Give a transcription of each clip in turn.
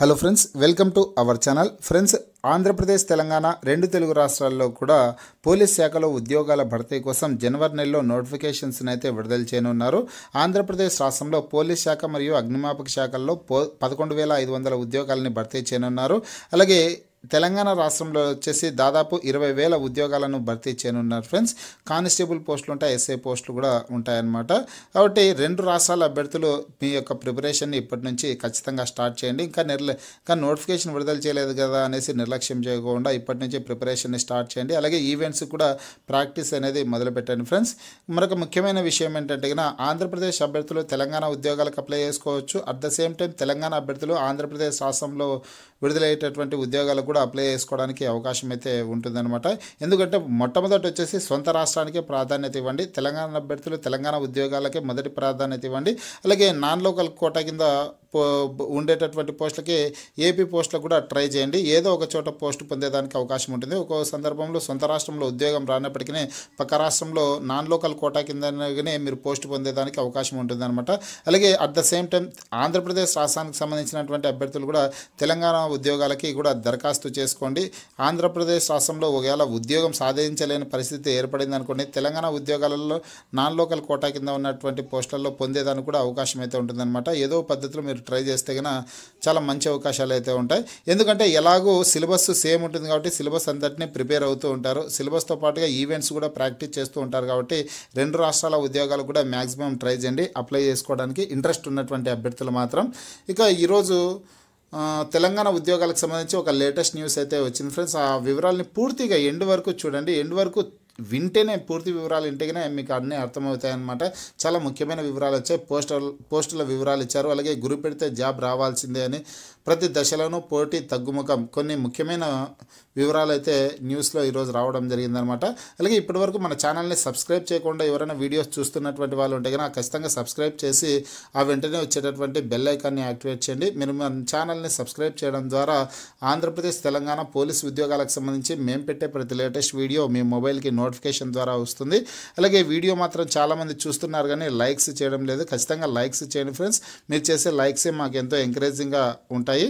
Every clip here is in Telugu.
hello friends welcome to our channel friends Andhra Pradesh Telangana రెండు తెలుగు రాష్ట్రాల్లో కూడా పోలీస్ శాఖలో ఉద్యోగాల భర్తీ కోసం జనవరి నెలలో నోటిఫికేషన్స్ని అయితే విడుదల చేయనున్నారు ఆంధ్రప్రదేశ్ రాష్ట్రంలో పోలీస్ శాఖ మరియు అగ్నిమాపక శాఖల్లో పో పదకొండు వేల ఐదు వందల ఉద్యోగాలని భర్తీ చేయనున్నారు అలాగే తెలంగాణ రాష్ట్రంలో వచ్చేసి దాదాపు ఇరవై వేల ఉద్యోగాలను భర్తీ చేయనున్నారు ఫ్రెండ్స్ కానిస్టేబుల్ పోస్టులు ఉంటాయి ఎస్ఐ పోస్టులు కూడా ఉంటాయన్నమాట కాబట్టి రెండు రాష్ట్రాల అభ్యర్థులు మీ యొక్క ప్రిపరేషన్ని ఇప్పటి నుంచి ఖచ్చితంగా స్టార్ట్ చేయండి ఇంకా నిర్ల ఇంకా నోటిఫికేషన్ విడుదల చేయలేదు కదా అనేసి నిర్లక్ష్యం చేయకుండా ఇప్పటి నుంచి ప్రిపరేషన్ని స్టార్ట్ చేయండి అలాగే ఈవెంట్స్ కూడా ప్రాక్టీస్ అనేది మొదలుపెట్టండి ఫ్రెండ్స్ మరొక ముఖ్యమైన విషయం ఏంటంటే ఆంధ్రప్రదేశ్ అభ్యర్థులు తెలంగాణ ఉద్యోగాలకు అప్లై చేసుకోవచ్చు at the same time Telangana అభ్యర్థులు ఆంధ్రప్రదేశ్ రాష్ట్రంలో విడుదలయ్యేటటువంటి ఉద్యోగాలకు కూడా అప్లై చేసుకోవడానికి అవకాశం అయితే ఉంటుందన్నమాట ఎందుకంటే మొట్టమొదటి వచ్చేసి సొంత రాష్ట్రానికే ప్రాధాన్యత ఇవ్వండి తెలంగాణ అభ్యర్థులు తెలంగాణ ఉద్యోగాలకే మొదటి ప్రాధాన్యత ఇవ్వండి అలాగే నాన్ లోకల్ కోటా కింద ఉండేటటువంటి పోస్టులకి ఏపీ పోస్టులకు కూడా ట్రై చేయండి ఏదో ఒక చోట పోస్ట్ పొందేదానికి అవకాశం ఉంటుంది ఒక్కో సందర్భంలో సొంత రాష్ట్రంలో ఉద్యోగం రానప్పటికీ పక్క రాష్ట్రంలో నాన్ లోకల్ కోటా కిందనే మీరు పోస్ట్ పొందేదానికి అవకాశం ఉంటుంది అనమాట అలాగే at the same time Andhra Pradesh రాష్ట్రానికి సంబంధించినటువంటి అభ్యర్థులు కూడా తెలంగాణ ఉద్యోగాలకి కూడా దరఖాస్తు చేసుకోండి ఆంధ్రప్రదేశ్ రాష్ట్రంలో ఒకవేళ ఉద్యోగం సాధించలేని పరిస్థితి ఏర్పడింది అనుకోండి తెలంగాణ ఉద్యోగాలలో నాన్ లోకల్ కోటా కింద ఉన్నటువంటి పోస్టులలో పొందేదానికి కూడా అవకాశం అయితే ఉంటుందన్నమాట ఏదో పద్ధతిలో మీరు ట్రై చేస్తే కనుక చాలా మంచి అవకాశాలు అయితే ఉంటాయి ఎందుకంటే ఎలాగో సిలబస్ సేమ్ ఉంటుంది కాబట్టి సిలబస్ అంతటినీ ప్రిపేర్ అవుతూ ఉంటారు సిలబస్తో పాటుగా ఈవెంట్స్ కూడా ప్రాక్టీస్ చేస్తూ ఉంటారు కాబట్టి రెండు రాష్ట్రాల ఉద్యోగాలు కూడా మ్యాక్సిమం ట్రై చేయండి అప్లై చేసుకోవడానికి ఇంట్రెస్ట్ ఉన్నటువంటి అభ్యర్థులు మాత్రం ఇక ఈరోజు తెలంగాణ ఉద్యోగాలకు సంబంధించి ఒక లేటెస్ట్ న్యూస్ అయితే వచ్చింది ఫ్రెండ్స్ ఆ వివరాలని పూర్తిగా ఎండ్ వరకు చూడండి ఎండ్ వరకు వింటేనే పూర్తి వివరాలు వింటేనే మీకు అన్నీ అర్థమవుతాయన్నమాట చాలా ముఖ్యమైన వివరాలు వచ్చాయి పోస్టర్ పోస్టుల వివరాలు ఇచ్చారు అలాగే గురి పెడితే జాబ్ రావాల్సిందే అని ప్రతి దశలోనూ పోటీ తగ్గుముఖం కొన్ని ముఖ్యమైన వివరాలు అయితే న్యూస్లో ఈరోజు రావడం జరిగిందనమాట అలాగే ఇప్పటివరకు మన ఛానల్ని సబ్స్క్రైబ్ చేయకుండా ఎవరైనా వీడియోస్ చూస్తున్నటువంటి వాళ్ళు ఉంటే కనుక ఖచ్చితంగా సబ్స్క్రైబ్ చేసి ఆ వెంటనే వచ్చేటటువంటి బెల్ ఐకాన్ని యాక్టివేట్ చేయండి మీరు మన ఛానల్ని సబ్స్క్రైబ్ చేయడం ద్వారా ఆంధ్రప్రదేశ్ తెలంగాణ పోలీస్ ఉద్యోగాలకు సంబంధించి మేము పెట్టే ప్రతి లేటెస్ట్ వీడియో మీ మొబైల్కి నోట్ నోటిఫికేషన్ ద్వారా వస్తుంది అలాగే వీడియో మాత్రం చాలామంది చూస్తున్నారు కానీ లైక్స్ చేయడం లేదు ఖచ్చితంగా లైక్స్ చేయండి ఫ్రెండ్స్ మీరు చేసే లైక్సే మాకు ఎంతో ఎంకరేజింగ్గా ఉంటాయి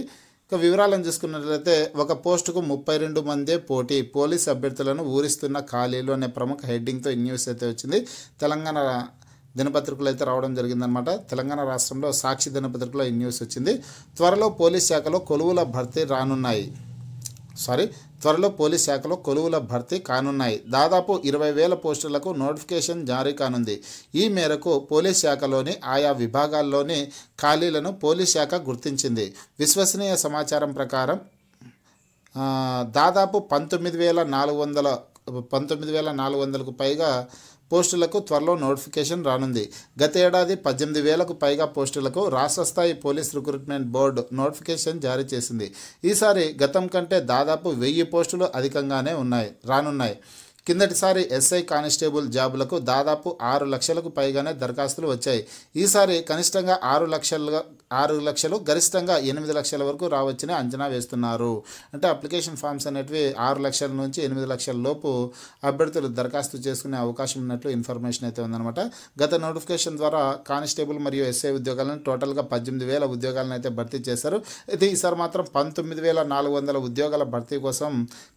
ఇక వివరాలను చూసుకున్నట్లయితే ఒక పోస్టుకు ముప్పై రెండు మందే పోటీ పోలీస్ అభ్యర్థులను ఊరిస్తున్న ఖాళీలు అనే ప్రముఖ హెడ్డింగ్తో ఈ న్యూస్ అయితే వచ్చింది తెలంగాణ దినపత్రికలు అయితే రావడం జరిగిందనమాట తెలంగాణ రాష్ట్రంలో సాక్షి దినపత్రికలో ఈ న్యూస్ వచ్చింది త్వరలో పోలీస్ శాఖలో కొలువుల భర్తీ రానున్నాయి సారీ త్వరలో పోలీస్ శాఖలో కొలువుల భర్తీ కానున్నాయి దాదాపు ఇరవై వేల పోస్టులకు నోటిఫికేషన్ జారీ కానుంది ఈ మేరకు పోలీస్ శాఖలోని ఆయా విభాగాల్లోని ఖాళీలను పోలీస్ శాఖ గుర్తించింది విశ్వసనీయ సమాచారం ప్రకారం దాదాపు పంతొమ్మిది వేల నాలుగు వందల పంతొమ్మిది వేల నాలుగు వందలకు పైగా పోస్టులకు త్వరలో నోటిఫికేషన్ రానుంది గత ఏడాది పద్దెనిమిది వేలకు పైగా పోస్టులకు రాష్ట్ర స్థాయి పోలీస్ రిక్రూట్మెంట్ బోర్డు నోటిఫికేషన్ జారీ చేసింది ఈసారి గతం కంటే దాదాపు వెయ్యి పోస్టులు అధికంగానే ఉన్నాయి రానున్నాయి కిందటిసారి ఎస్ఐ కానిస్టేబుల్ జాబులకు దాదాపు ఆరు లక్షలకు పైగానే దరఖాస్తులు వచ్చాయి ఈసారి కనిష్టంగా ఆరు లక్షలుగా ఆరు లక్షలు గరిష్టంగా ఎనిమిది లక్షల వరకు రావచ్చని అంచనా వేస్తున్నారు అంటే అప్లికేషన్ ఫామ్స్ అనేటివి ఆరు లక్షల నుంచి ఎనిమిది లక్షల లోపు అభ్యర్థులు దరఖాస్తు చేసుకునే అవకాశం ఉన్నట్లు ఇన్ఫర్మేషన్ అయితే ఉందన్నమాట గత నోటిఫికేషన్ ద్వారా కానిస్టేబుల్ మరియు ఎస్ఐ ఉద్యోగాలను టోటల్గా పద్దెనిమిది వేల ఉద్యోగాలను అయితే భర్తీ చేశారు అయితే ఈసారి మాత్రం పంతొమ్మిది వేల నాలుగు వందల ఉద్యోగాల భర్తీ కోసం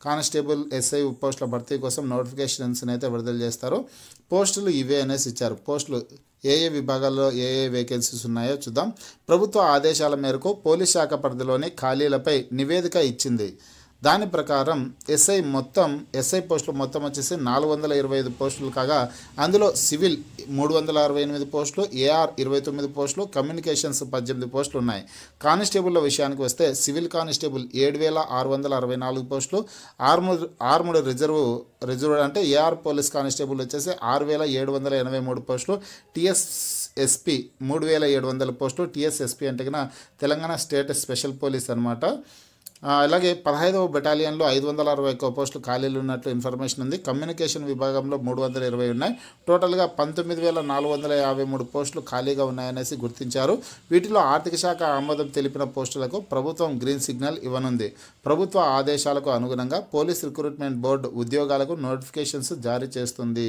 కానిస్టేబుల్ ఎస్ఐ పోస్టుల భర్తీ కోసం నోటిఫికేషన్స్ అయితే విడుదల చేస్తారు పోస్టులు ఇవే అనేసి ఇచ్చారు పోస్టులు ఏ ఏ విభాగాల్లో ఏ ఏ వేకెన్సీస్ ఉన్నాయో చూద్దాం ప్రభుత్వ ఆదేశాల మేరకు పోలీస్ శాఖ పరిధిలోని ఖాళీలపై నివేదిక ఇచ్చింది దాని ప్రకారం ఎస్ఐ మొత్తం ఎస్ఐ పోస్టులు మొత్తం వచ్చేసి నాలుగు వందల ఇరవై ఐదు పోస్టులు కాగా అందులో సివిల్ మూడు వందల అరవై ఎనిమిది పోస్టులు ఏఆర్ ఇరవై తొమ్మిది పోస్టులు కమ్యూనికేషన్స్ పద్దెనిమిది పోస్టులు ఉన్నాయి కానిస్టేబుల్ల విషయానికి వస్తే సివిల్ కానిస్టేబుల్ ఏడు వేల ఆరు వందల అరవై నాలుగు పోస్టులు ఆర్ముడ్ ఆర్ముడ్ రిజర్వ్ రిజర్వ్డ్ అంటే ఏఆర్ పోలీస్ కానిస్టేబుల్ వచ్చేసి ఆరు వేల ఏడు వందల ఎనభై మూడు పోస్టులు టీఎస్ ఎస్పీ మూడు వేల ఏడు వందల పోస్టులు టీఎస్ఎస్పీ అంటే కన్నా తెలంగాణ స్టేట్ స్పెషల్ పోలీస్ అనమాట అలాగే పదహైదవ బెటాలియన్లో ఐదు వందల అరవై ఒక్క పోస్టులు ఖాళీలు ఉన్నట్లు ఇన్ఫర్మేషన్ ఉంది కమ్యూనికేషన్ విభాగంలో మూడు వందల ఇరవై ఉన్నాయి టోటల్గా పంతొమ్మిది వేల నాలుగు వందల యాభై మూడు పోస్టులు ఖాళీగా ఉన్నాయనేసి గుర్తించారు వీటిలో ఆర్థిక శాఖ ఆమోదం తెలిపిన పోస్టులకు ప్రభుత్వం గ్రీన్ సిగ్నల్ ఇవ్వనుంది ప్రభుత్వ ఆదేశాలకు అనుగుణంగా పోలీస్ రిక్రూట్మెంట్ బోర్డు ఉద్యోగాలకు నోటిఫికేషన్స్ జారీ చేస్తుంది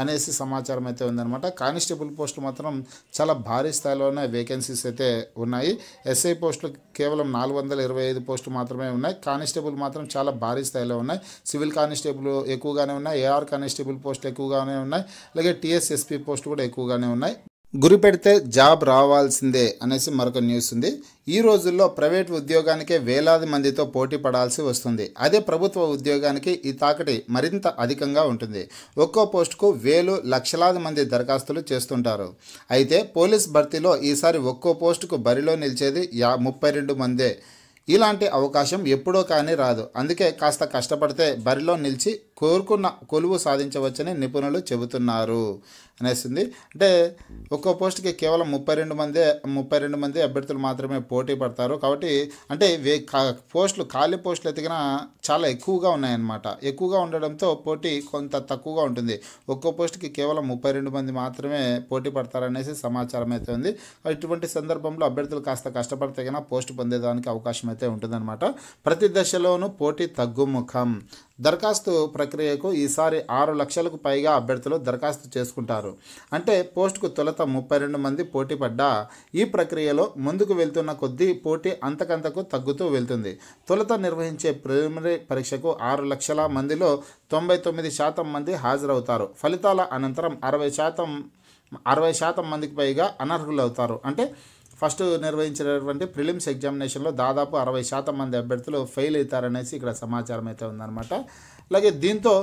అనేసి సమాచారం అయితే ఉందన్నమాట కానిస్టేబుల్ పోస్టులు మాత్రం చాలా భారీ స్థాయిలోనే వేకెన్సీస్ అయితే ఉన్నాయి ఎస్ఐ పోస్టులు కేవలం నాలుగు వందల ఇరవై ఐదు పోస్టులు మాత్రం మాత్రమే ఉన్నాయి కానిస్టేబుల్ మాత్రం చాలా భారీ స్థాయిలో ఉన్నాయి సివిల్ కానిస్టేబుల్ ఎక్కువగానే ఉన్నాయి ఏఆర్ కానిస్టేబుల్ పోస్ట్ ఎక్కువగానే ఉన్నాయి అలాగే టీఎస్ఎస్పీ పోస్ట్ కూడా ఎక్కువగానే ఉన్నాయి గురి పెడితే జాబ్ రావాల్సిందే అనేసి మరొక న్యూస్ ఉంది ఈ రోజుల్లో ప్రైవేట్ ఉద్యోగానికే వేలాది మందితో పోటీ పడాల్సి వస్తుంది అదే ప్రభుత్వ ఉద్యోగానికి ఈ తాకటి మరింత అధికంగా ఉంటుంది ఒక్కో పోస్టుకు వేలు లక్షలాది మంది దరఖాస్తులు చేస్తుంటారు అయితే పోలీస్ భర్తీలో ఈసారి ఒక్కో పోస్టుకు బరిలో నిలిచేది యా ముప్పై రెండు మందే ఇలాంటి అవకాశం ఎప్పుడో కానీ రాదు అందుకే కాస్త కష్టపడితే బరిలో నిలిచి కోరుకున్న కొలువు సాధించవచ్చని నిపుణులు చెబుతున్నారు అనేసింది అంటే ఒక్కో పోస్ట్కి కేవలం ముప్పై రెండు మంది ముప్పై రెండు మంది అభ్యర్థులు మాత్రమే పోటీ పడతారు కాబట్టి అంటే వే పోస్టులు ఖాళీ పోస్టులు ఎదిగిన చాలా ఎక్కువగా ఉన్నాయన్నమాట ఎక్కువగా ఉండడంతో పోటీ కొంత తక్కువగా ఉంటుంది ఒక్కో పోస్టుకి కేవలం ముప్పై రెండు మంది మాత్రమే పోటీ పడతారనేసి సమాచారం అయితే ఉంది ఇటువంటి సందర్భంలో అభ్యర్థులు కాస్త కష్టపడితే కన్నా పోస్టు పొందేదానికి అవకాశం అయితే ఉంటుందన్నమాట ప్రతి దశలోనూ పోటీ తగ్గుముఖం దరఖాస్తు ప్ర ప్రక్రియకు ఈసారి ఆరు లక్షలకు పైగా అభ్యర్థులు దరఖాస్తు చేసుకుంటారు అంటే పోస్టుకు తొలత ముప్పై రెండు మంది పోటీ పడ్డా ఈ ప్రక్రియలో ముందుకు వెళ్తున్న కొద్దీ పోటీ అంతకంతకు తగ్గుతూ వెళ్తుంది తొలత నిర్వహించే ప్రైమరీ పరీక్షకు ఆరు లక్షల మందిలో తొంభై తొమ్మిది శాతం మంది హాజరవుతారు ఫలితాల అనంతరం అరవై శాతం అరవై శాతం మందికి పైగా అనర్హులవుతారు అంటే ఫస్ట్ నిర్వహించినటువంటి ప్రిలిమ్స్ ఎగ్జామినేషన్లో దాదాపు అరవై శాతం మంది అభ్యర్థులు ఫెయిల్ అవుతారనేసి ఇక్కడ సమాచారం అయితే ఉందన్నమాట అలాగే దీంతో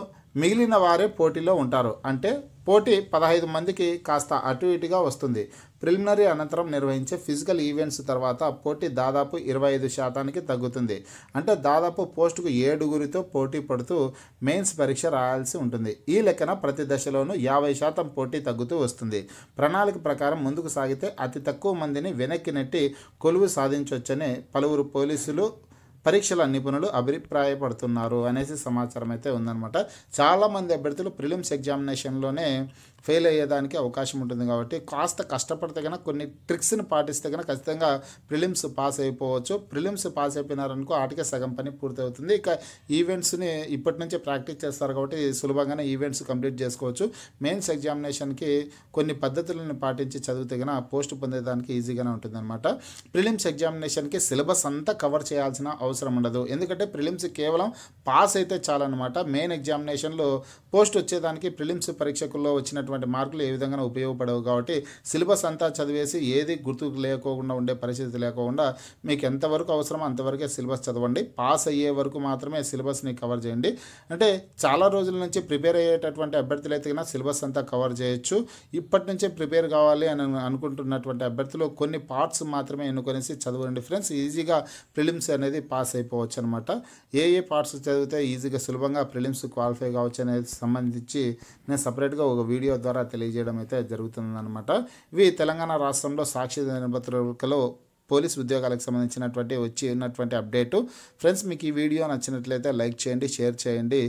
మిగిలిన వారే పోటీలో ఉంటారు అంటే పోటీ పదహైదు మందికి కాస్త అటు ఇటుగా వస్తుంది ప్రిలిమినరీ అనంతరం నిర్వహించే ఫిజికల్ ఈవెంట్స్ తర్వాత పోటీ దాదాపు ఇరవై ఐదు శాతానికి తగ్గుతుంది అంటే దాదాపు పోస్టుకు ఏడుగురితో పోటీ పడుతూ మెయిన్స్ పరీక్ష రాయాల్సి ఉంటుంది ఈ లెక్కన ప్రతి దశలోనూ యాభై శాతం పోటీ తగ్గుతూ వస్తుంది ప్రణాళిక ప్రకారం ముందుకు సాగితే అతి తక్కువ మందిని వెనక్కి నెట్టి కొలువు సాధించవచ్చని పలువురు పోలీసులు పరీక్షల నిపుణులు అభిప్రాయపడుతున్నారు అనేసి సమాచారం అయితే ఉందన్నమాట చాలామంది అభ్యర్థులు ప్రిలిమ్స్ ఎగ్జామినేషన్లోనే ఫెయిల్ అయ్యేదానికి అవకాశం ఉంటుంది కాబట్టి కాస్త కష్టపడితే కనుక కొన్ని ట్రిక్స్ని పాటిస్తే కనుక ఖచ్చితంగా ప్రిలిమ్స్ పాస్ అయిపోవచ్చు ప్రిలిమ్స్ పాస్ అయిపోయినారనుకో ఆటకే సగం పని పూర్తవుతుంది ఇక ఈవెంట్స్ని ఇప్పటి నుంచే ప్రాక్టీస్ చేస్తారు కాబట్టి సులభంగానే ఈవెంట్స్ కంప్లీట్ చేసుకోవచ్చు మెయిన్స్ ఎగ్జామినేషన్కి కొన్ని పద్ధతులను పాటించి చదివితే గన పోస్ట్ పొందేదానికి ఈజీగానే ఉంటుందన్నమాట ప్రిలిమ్స్ ఎగ్జామినేషన్కి సిలబస్ అంతా కవర్ చేయాల్సిన అవసరం ఉండదు ఎందుకంటే ప్రిలిమ్స్ కేవలం పాస్ అయితే చాలన్నమాట మెయిన్ ఎగ్జామినేషన్లో పోస్ట్ వచ్చేదానికి ప్రిలిమ్స్ పరీక్షకుల్లో వచ్చినటువంటి వచ్చినటువంటి మార్కులు ఏ విధంగా ఉపయోగపడవు కాబట్టి సిలబస్ అంతా చదివేసి ఏది గుర్తు లేకోకుండా ఉండే పరిస్థితి లేకుండా మీకు ఎంతవరకు అవసరమో అంతవరకే సిలబస్ చదవండి పాస్ అయ్యే వరకు మాత్రమే సిలబస్ని కవర్ చేయండి అంటే చాలా రోజుల నుంచి ప్రిపేర్ అయ్యేటటువంటి అభ్యర్థులు అయితే సిలబస్ అంతా కవర్ చేయొచ్చు ఇప్పటి నుంచే ప్రిపేర్ కావాలి అని అనుకుంటున్నటువంటి అభ్యర్థులు కొన్ని పార్ట్స్ మాత్రమే ఎన్నుకొనేసి చదవండి ఫ్రెండ్స్ ఈజీగా ప్రిలిమ్స్ అనేది పాస్ అయిపోవచ్చు అనమాట ఏ ఏ పార్ట్స్ చదివితే ఈజీగా సులభంగా ప్రిలిమ్స్ క్వాలిఫై కావచ్చు అనేది సంబంధించి నేను సపరేట్గా ఒక వీడియో ద్వారా తెలియజేయడం అయితే జరుగుతుందన్నమాట ఇవి తెలంగాణ రాష్ట్రంలో సాక్షి దినపత్రికలో పోలీస్ ఉద్యోగాలకు సంబంధించినటువంటి వచ్చి ఉన్నటువంటి అప్డేటు ఫ్రెండ్స్ మీకు ఈ వీడియో నచ్చినట్లయితే లైక్ చేయండి షేర్ చేయండి